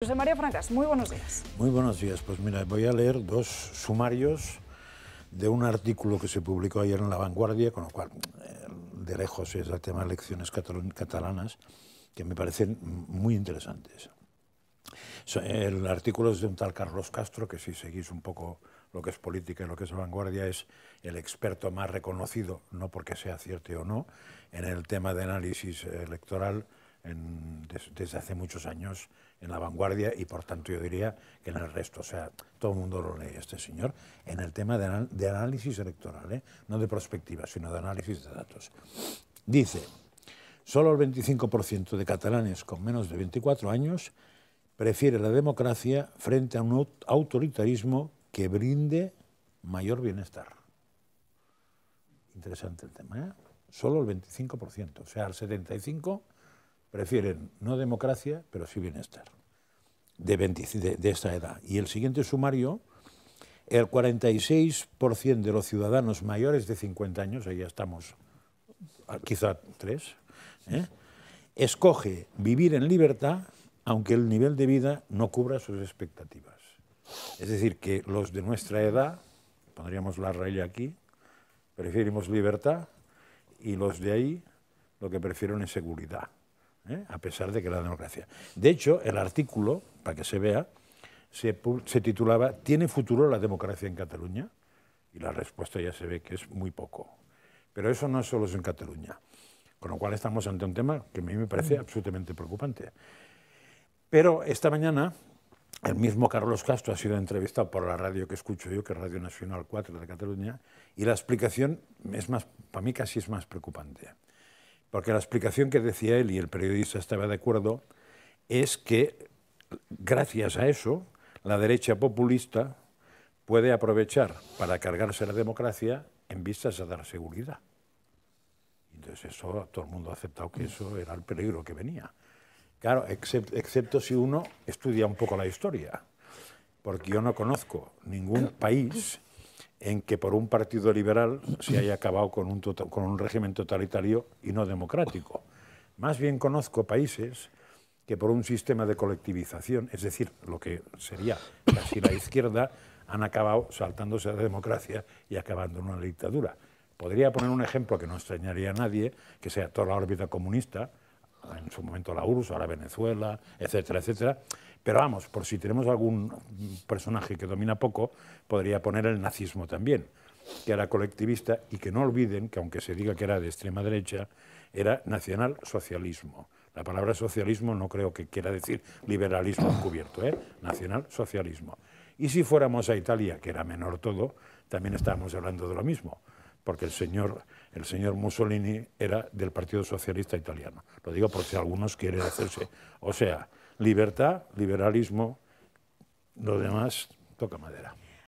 José María Francas, muy buenos días. Muy buenos días. Pues mira, voy a leer dos sumarios de un artículo que se publicó ayer en La Vanguardia, con lo cual eh, de lejos es el tema de elecciones catalanas, que me parecen muy interesantes. El artículo es de un tal Carlos Castro, que si seguís un poco lo que es política y lo que es la vanguardia, es el experto más reconocido, no porque sea cierto o no, en el tema de análisis electoral desde hace muchos años en la vanguardia y por tanto yo diría que en el resto. O sea, todo el mundo lo lee este señor en el tema de, análisis electoral, ¿eh? no de perspectiva, sino de análisis de datos. Dice, solo el 25% de catalanes con menos de 24 años prefiere la democracia frente a un autoritarismo que brinde mayor bienestar. Interesante el tema, ¿eh? Solo el 25%, o sea, el 75% prefieren no democracia, pero sí bienestar, de, esta edad. Y el siguiente sumario, el 46% de los ciudadanos mayores de 50 años, ahí ya estamos ah, quizá tres, ¿eh? escoge vivir en libertad aunque el nivel de vida no cubra sus expectativas. Es decir, que los de nuestra edad, pondríamos la raya aquí, preferimos libertad y los de ahí lo que prefieren es seguridad. ¿eh? a pesar de que la democracia. De hecho, el artículo, para que se vea, se, titulaba ¿Tiene futuro la democracia en Cataluña? Y la respuesta ya se ve que es muy poco. Pero eso no solo es en Cataluña. Con lo cual estamos ante un tema que a mí me parece mm. absolutamente preocupante. Pero esta mañana el mismo Carlos Castro ha sido entrevistado por la radio que escucho yo, que es Radio Nacional 4 de Cataluña, y la explicación es más, para mí casi es más preocupante. Porque la explicación que decía él, y el periodista estaba de acuerdo, es que gracias a eso la derecha populista puede aprovechar para cargarse la democracia en vistas a dar seguridad. Entonces eso todo el mundo ha aceptado que eso era el peligro que venía. Claro, excepto si uno estudia un poco la historia, porque yo no conozco ningún país en que por un partido liberal se haya acabado tota-, con un, régimen totalitario y no democrático. Más bien conozco países que por un sistema de colectivización, es decir, lo que sería casi la izquierda, han acabado saltándose la democracia y acabando en una dictadura. Podría poner un ejemplo que no extrañaría a nadie, que sea toda la órbita comunista, en su momento la URSS, ahora Venezuela, etcétera, etcétera. Pero vamos, por si tenemos algún personaje que domina poco, podría poner el nazismo también, que era colectivista y que no olviden que aunque se diga que era de extrema derecha, era nacionalsocialismo. La palabra socialismo no creo que quiera decir liberalismo encubierto, ¿eh? nacionalsocialismo. Y si fuéramos a Italia, que era menor todo, también estábamos hablando de lo mismo porque el señor, el señor Mussolini era del Partido Socialista Italiano. Lo digo porque algunos quieren hacerse. O sea, libertad, liberalismo, lo demás toca madera.